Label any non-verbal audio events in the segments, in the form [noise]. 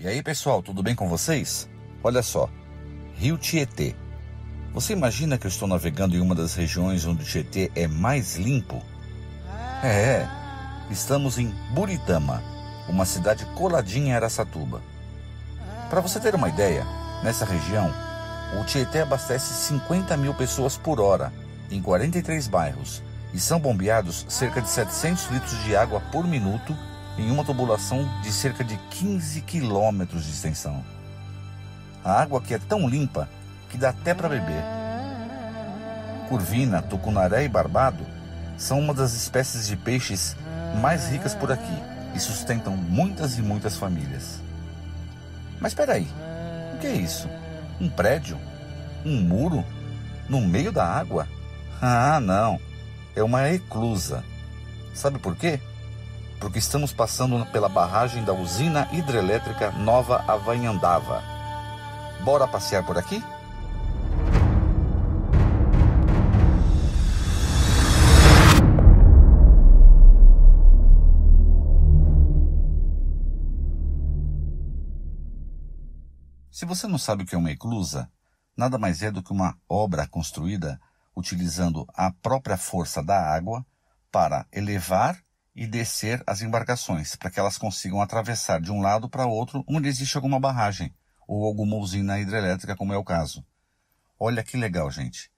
E aí, pessoal, tudo bem com vocês? Olha só, Rio Tietê. Você imagina que eu estou navegando em uma das regiões onde o Tietê é mais limpo? Ah. É, estamos em Buritama, uma cidade coladinha em Aracatuba. Para você ter uma ideia, nessa região, o Tietê abastece 50 mil pessoas por hora, em 43 bairros, e são bombeados cerca de 700 litros de água por minuto em uma tubulação de cerca de 15 quilômetros de extensão. A água aqui é tão limpa que dá até para beber. Curvina, tucunaré e barbado são uma das espécies de peixes mais ricas por aqui e sustentam muitas e muitas famílias. Mas espera aí, o que é isso? Um prédio? Um muro? No meio da água? Ah, não. É uma eclusa. Sabe por quê? porque estamos passando pela barragem da usina hidrelétrica Nova Avanhandava. Bora passear por aqui? Se você não sabe o que é uma eclusa, nada mais é do que uma obra construída utilizando a própria força da água para elevar e descer as embarcações, para que elas consigam atravessar de um lado para outro onde existe alguma barragem ou alguma usina hidrelétrica, como é o caso. Olha que legal, gente.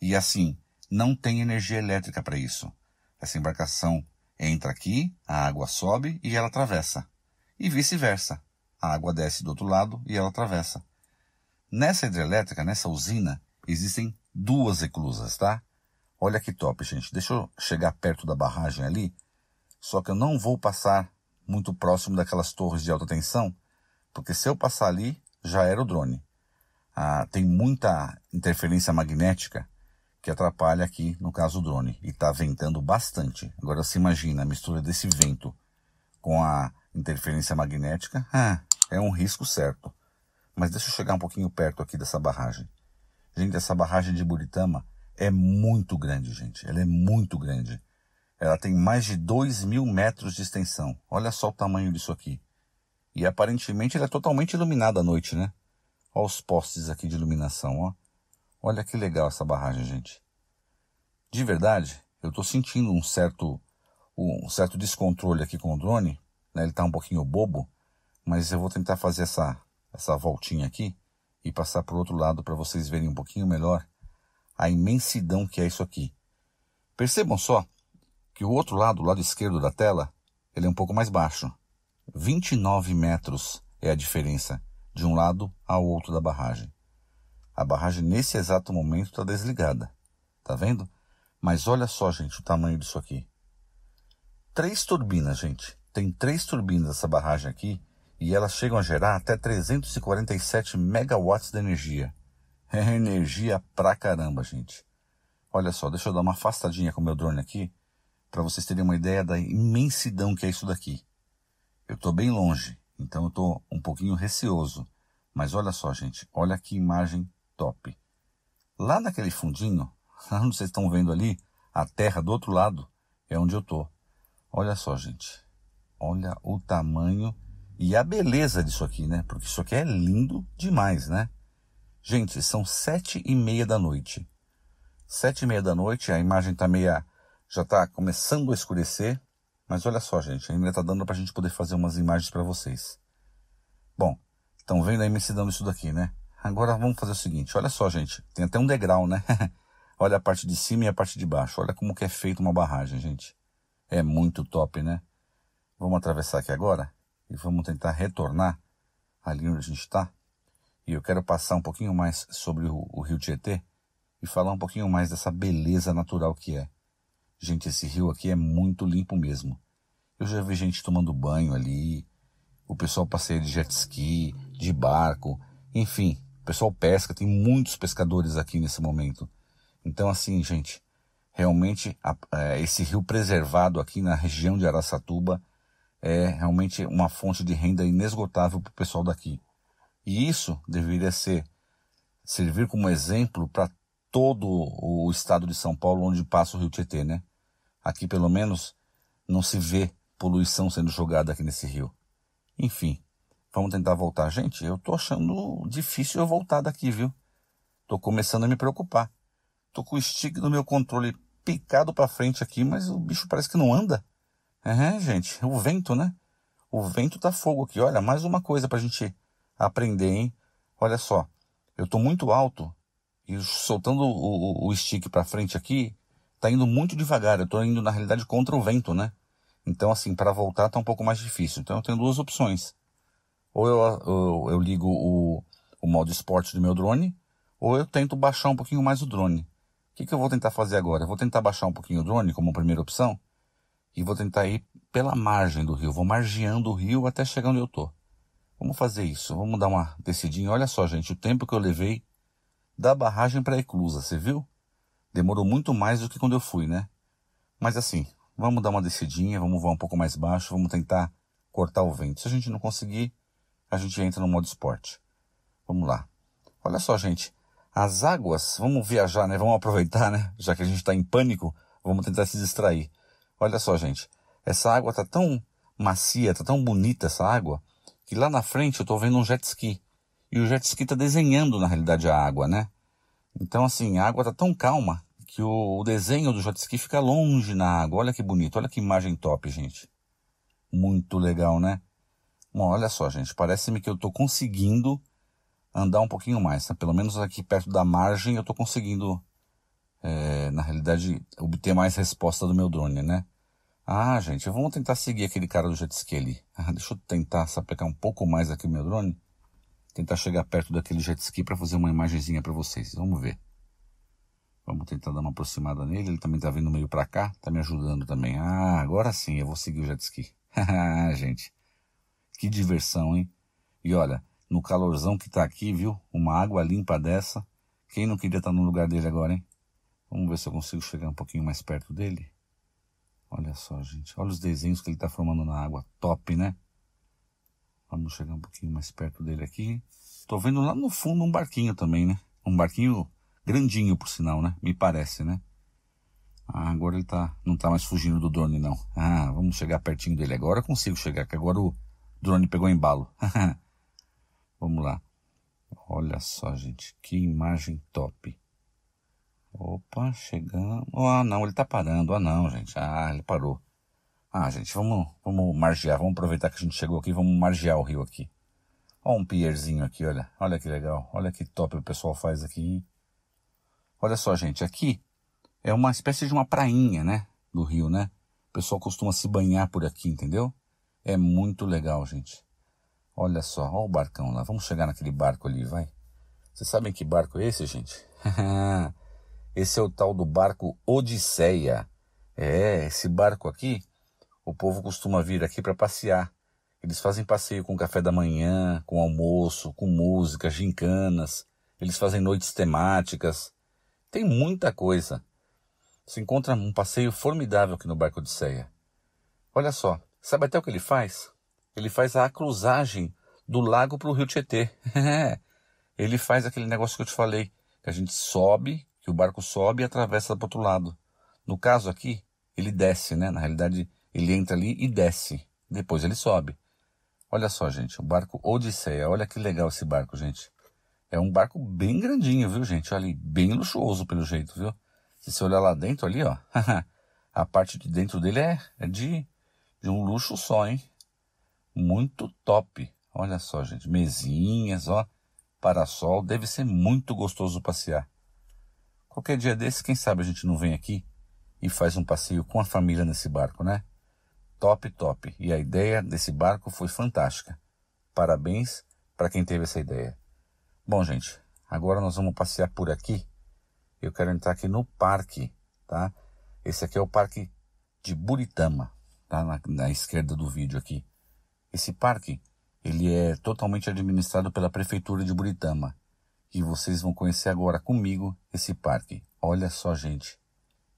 E assim, não tem energia elétrica para isso. Essa embarcação entra aqui, a água sobe e ela atravessa. E vice-versa. A água desce do outro lado e ela atravessa. Nessa hidrelétrica, nessa usina, existem duas eclusas, tá? Olha que top, gente. Deixa eu chegar perto da barragem ali só que eu não vou passar muito próximo daquelas torres de alta tensão, porque se eu passar ali, já era o drone. Ah, tem muita interferência magnética que atrapalha aqui, no caso, o drone. E está ventando bastante. Agora se imagina a mistura desse vento com a interferência magnética. Ah, é um risco certo. Mas deixa eu chegar um pouquinho perto aqui dessa barragem. Gente, essa barragem de Buritama é muito grande, gente. Ela é muito grande. Ela tem mais de 2 mil metros de extensão. Olha só o tamanho disso aqui. E aparentemente ela é totalmente iluminada à noite, né? Olha os postes aqui de iluminação, ó. Olha que legal essa barragem, gente. De verdade, eu estou sentindo um certo, um certo descontrole aqui com o drone. Né? Ele está um pouquinho bobo, mas eu vou tentar fazer essa, essa voltinha aqui e passar para o outro lado para vocês verem um pouquinho melhor a imensidão que é isso aqui. Percebam só que o outro lado, o lado esquerdo da tela, ele é um pouco mais baixo. 29 metros é a diferença de um lado ao outro da barragem. A barragem nesse exato momento está desligada. Tá vendo? Mas olha só, gente, o tamanho disso aqui. Três turbinas, gente. Tem três turbinas essa barragem aqui e elas chegam a gerar até 347 megawatts de energia. É energia pra caramba, gente. Olha só, deixa eu dar uma afastadinha com o meu drone aqui para vocês terem uma ideia da imensidão que é isso daqui. Eu estou bem longe, então eu estou um pouquinho receoso. Mas olha só, gente, olha que imagem top. Lá naquele fundinho, [laughs] onde vocês estão vendo ali, a terra do outro lado é onde eu estou. Olha só, gente. Olha o tamanho e a beleza disso aqui, né? Porque isso aqui é lindo demais, né? Gente, são sete e meia da noite. Sete e meia da noite, a imagem está meia já está começando a escurecer, mas olha só, gente, ainda está dando para a gente poder fazer umas imagens para vocês. Bom, estão vendo a imensidão disso daqui, né? Agora vamos fazer o seguinte, olha só, gente, tem até um degrau, né? [laughs] olha a parte de cima e a parte de baixo, olha como que é feita uma barragem, gente. É muito top, né? Vamos atravessar aqui agora e vamos tentar retornar ali onde a gente está. E eu quero passar um pouquinho mais sobre o, o rio Tietê e falar um pouquinho mais dessa beleza natural que é. Gente, esse rio aqui é muito limpo mesmo. Eu já vi gente tomando banho ali, o pessoal passeia de jet ski, de barco, enfim, o pessoal pesca, tem muitos pescadores aqui nesse momento. Então, assim, gente, realmente a, é, esse rio preservado aqui na região de Araçatuba é realmente uma fonte de renda inesgotável para o pessoal daqui. E isso deveria ser servir como exemplo para todo o estado de São Paulo onde passa o Rio Tietê, né? Aqui, pelo menos, não se vê poluição sendo jogada aqui nesse rio. Enfim, vamos tentar voltar. Gente, eu tô achando difícil eu voltar daqui, viu? Tô começando a me preocupar. Tô com o stick do meu controle picado para frente aqui, mas o bicho parece que não anda. É, gente, o vento, né? O vento tá fogo aqui. Olha, mais uma coisa pra gente aprender, hein? Olha só, eu tô muito alto e soltando o, o, o stick para frente aqui, tá indo muito devagar. Eu tô indo, na realidade, contra o vento, né? Então, assim, para voltar tá um pouco mais difícil. Então, eu tenho duas opções. Ou eu, eu, eu ligo o, o modo esporte do meu drone, ou eu tento baixar um pouquinho mais o drone. O que, que eu vou tentar fazer agora? Eu vou tentar baixar um pouquinho o drone como primeira opção e vou tentar ir pela margem do rio. Vou margeando o rio até chegar onde eu tô. Vamos fazer isso. Vamos dar uma descidinha. Olha só, gente, o tempo que eu levei da barragem para a eclusa, você viu? Demorou muito mais do que quando eu fui, né? Mas assim, vamos dar uma descidinha, vamos voar um pouco mais baixo, vamos tentar cortar o vento. Se a gente não conseguir, a gente entra no modo esporte. Vamos lá. Olha só, gente. As águas, vamos viajar, né? Vamos aproveitar, né? Já que a gente está em pânico, vamos tentar se distrair. Olha só, gente. Essa água tá tão macia, tá tão bonita essa água, que lá na frente eu estou vendo um jet ski. E o jet ski está desenhando, na realidade, a água, né? Então, assim, a água está tão calma que o, o desenho do jet ski fica longe na água. Olha que bonito, olha que imagem top, gente. Muito legal, né? Bom, olha só, gente, parece-me que eu estou conseguindo andar um pouquinho mais. Tá? Pelo menos aqui perto da margem eu estou conseguindo, é, na realidade, obter mais resposta do meu drone, né? Ah, gente, vamos tentar seguir aquele cara do jet ski ali. [laughs] Ah, deixa eu tentar aplicar um pouco mais aqui o meu drone tentar chegar perto daquele jet ski para fazer uma imagenzinha para vocês. Vamos ver. Vamos tentar dar uma aproximada nele. Ele também está vindo meio para cá, está me ajudando também. Ah, agora sim, eu vou seguir o jet ski. [laughs] gente, que diversão, hein? E olha, no calorzão que está aqui, viu? Uma água limpa dessa. Quem não queria estar tá no lugar dele agora, hein? Vamos ver se eu consigo chegar um pouquinho mais perto dele. Olha só, gente. Olha os desenhos que ele está formando na água. Top, né? Vamos chegar um pouquinho mais perto dele aqui. Estou vendo lá no fundo um barquinho também, né? Um barquinho grandinho, por sinal, né? Me parece, né? Ah, agora ele tá, não está mais fugindo do drone, não. Ah, vamos chegar pertinho dele agora. Eu consigo chegar, que agora o drone pegou embalo. [laughs] vamos lá. Olha só, gente, que imagem top. Opa, chegamos. Ah, não, ele está parando. Ah, não, gente. Ah, ele parou. Ah, gente, vamos, vamos margear, vamos aproveitar que a gente chegou aqui, vamos margear o rio aqui. Olha um pierzinho aqui, olha. Olha que legal, olha que top o pessoal faz aqui. Hein? Olha só, gente, aqui é uma espécie de uma prainha, né, do rio, né? O pessoal costuma se banhar por aqui, entendeu? É muito legal, gente. Olha só, olha o barcão lá. Vamos chegar naquele barco ali, vai. Vocês sabem que barco é esse, gente? [laughs] esse é o tal do barco Odisseia. É, esse barco aqui o povo costuma vir aqui para passear. Eles fazem passeio com café da manhã, com almoço, com música, gincanas. Eles fazem noites temáticas. Tem muita coisa. Se encontra um passeio formidável aqui no barco de ceia. Olha só, sabe até o que ele faz? Ele faz a cruzagem do lago para o rio Tietê. [laughs] ele faz aquele negócio que eu te falei, que a gente sobe, que o barco sobe e atravessa para outro lado. No caso aqui, ele desce, né? Na realidade, ele entra ali e desce. Depois ele sobe. Olha só, gente, o barco Odisseia. Olha que legal esse barco, gente. É um barco bem grandinho, viu, gente? Olha ali, bem luxuoso pelo jeito, viu? Se você olhar lá dentro ali, ó, [laughs] a parte de dentro dele é, é, de, de um luxo só, hein? Muito top. Olha só, gente, mesinhas, ó, parasol, deve ser muito gostoso passear. Qualquer dia desse, quem sabe a gente não vem aqui e faz um passeio com a família nesse barco, né? top, top. E a ideia desse barco foi fantástica. Parabéns para quem teve essa ideia. Bom, gente, agora nós vamos passear por aqui. Eu quero entrar aqui no parque, tá? Esse aqui é o parque de Buritama, tá? Na, na esquerda do vídeo aqui. Esse parque, ele é totalmente administrado pela prefeitura de Buritama. E vocês vão conhecer agora comigo esse parque. Olha só, gente,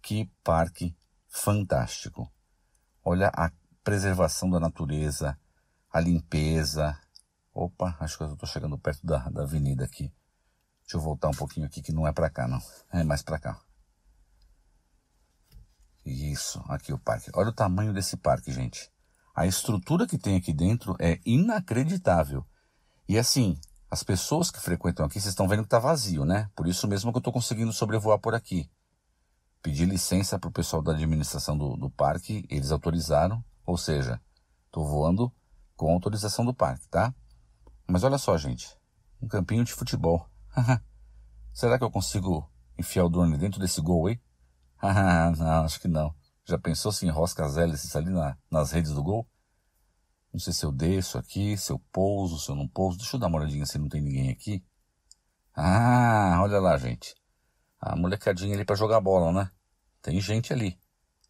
que parque fantástico! Olha a preservação da natureza, a limpeza. Opa, acho que eu estou chegando perto da, da avenida aqui. Deixa eu voltar um pouquinho aqui, que não é para cá, não. É mais para cá. Isso, aqui o parque. Olha o tamanho desse parque, gente. A estrutura que tem aqui dentro é inacreditável. E assim, as pessoas que frequentam aqui, vocês estão vendo que está vazio, né? Por isso mesmo que eu estou conseguindo sobrevoar por aqui. Pedi licença para o pessoal da administração do, do parque, eles autorizaram, ou seja, estou voando com autorização do parque, tá? Mas olha só, gente, um campinho de futebol. [laughs] Será que eu consigo enfiar o drone dentro desse gol aí? [laughs] Ah, não, acho que não. Já pensou se enrosca as hélices ali na, nas redes do gol? Não sei se eu desço aqui, se eu pouso, se eu não pouso. Deixa eu dar uma olhadinha se não tem ninguém aqui. Ah, olha lá, gente a molecadinha ali para jogar bola, né? Tem gente ali.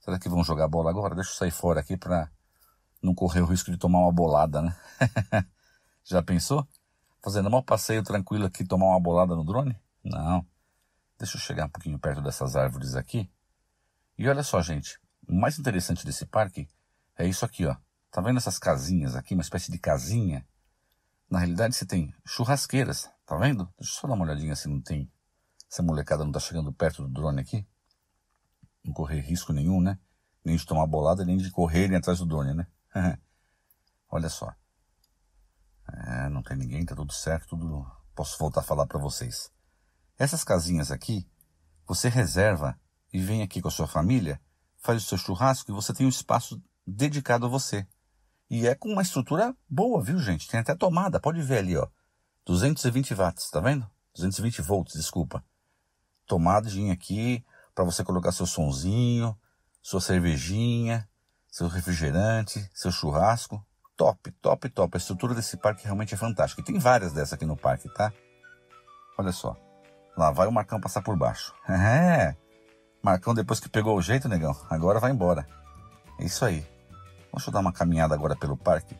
Será que vão jogar bola agora? Deixa eu sair fora aqui para não correr o risco de tomar uma bolada, né? [laughs] Já pensou? Fazendo um passeio tranquilo aqui, tomar uma bolada no drone? Não. Deixa eu chegar um pouquinho perto dessas árvores aqui. E olha só, gente. O mais interessante desse parque é isso aqui, ó. Tá vendo essas casinhas aqui? Uma espécie de casinha. Na realidade, você tem churrasqueiras, tá vendo? Deixa eu só dar uma olhadinha se não tem essa molecada não está chegando perto do drone aqui? Não correr risco nenhum, né? Nem de tomar bolada, nem de correrem atrás do drone, né? [laughs] Olha só. É, não tem ninguém, tá tudo certo, tudo. Posso voltar a falar para vocês. Essas casinhas aqui, você reserva e vem aqui com a sua família, faz o seu churrasco e você tem um espaço dedicado a você. E é com uma estrutura boa, viu, gente? Tem até tomada, pode ver ali, ó. 220 watts, tá vendo? 220 volts, desculpa tomadinha aqui para você colocar seu sonzinho, sua cervejinha, seu refrigerante, seu churrasco. Top, top, top. A estrutura desse parque realmente é fantástica. E tem várias dessas aqui no parque, tá? Olha só. Lá vai o Marcão passar por baixo. [laughs] É. Marcão, depois que pegou o jeito, negão, agora vai embora. É isso aí. Deixa eu dar uma caminhada agora pelo parque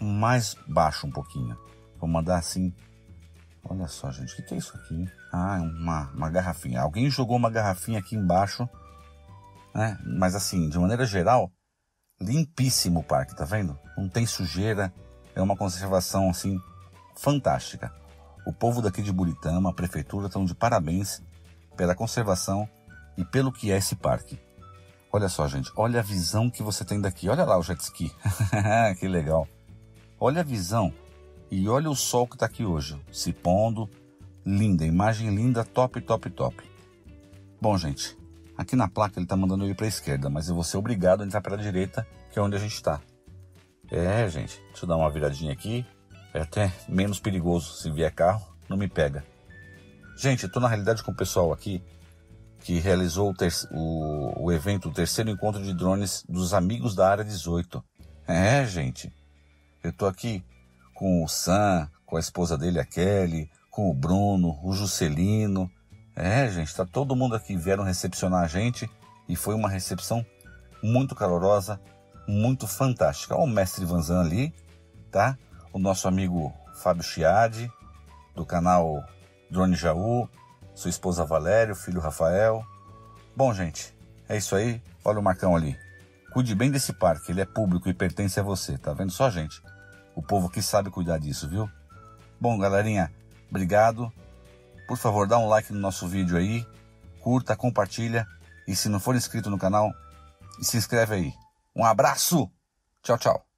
mais baixo um pouquinho. Vou mandar assim Olha só, gente, o que, que é isso aqui? Ah, é uma, uma garrafinha. Alguém jogou uma garrafinha aqui embaixo, né? Mas assim, de maneira geral, limpíssimo o parque, tá vendo? Não tem sujeira, é uma conservação assim fantástica. O povo daqui de Buritama, a prefeitura estão de parabéns pela conservação e pelo que é esse parque. Olha só, gente, olha a visão que você tem daqui. Olha lá o jet ski. [laughs] que legal. Olha a visão e olha o sol que está aqui hoje, se pondo. Linda, imagem linda, top, top, top. Bom, gente, aqui na placa ele está mandando ir para a esquerda, mas eu vou ser obrigado a entrar para a direita, que é onde a gente está. É, gente, deixa eu dar uma viradinha aqui. É até menos perigoso se vier carro, não me pega. Gente, estou na realidade com o pessoal aqui que realizou o, ter- o, o, evento, o terceiro encontro de drones dos amigos da área 18. É, gente, eu estou aqui com o Sam, com a esposa dele, a Kelly, com o Bruno, o Juscelino. É, gente, tá todo mundo aqui vieram recepcionar a gente e foi uma recepção muito calorosa, muito fantástica. Olha o mestre Vanzan ali, tá? O nosso amigo Fábio Chiade, do canal Drone Jaú, sua esposa Valério, filho Rafael. Bom, gente, é isso aí. Olha o Marcão ali. Cuide bem desse parque, ele é público e pertence a você, tá vendo só, gente? o povo que sabe cuidar disso, viu? Bom, galerinha, obrigado. Por favor, dá um like no nosso vídeo aí, curta, compartilha e se não for inscrito no canal, se inscreve aí. Um abraço. Tchau, tchau.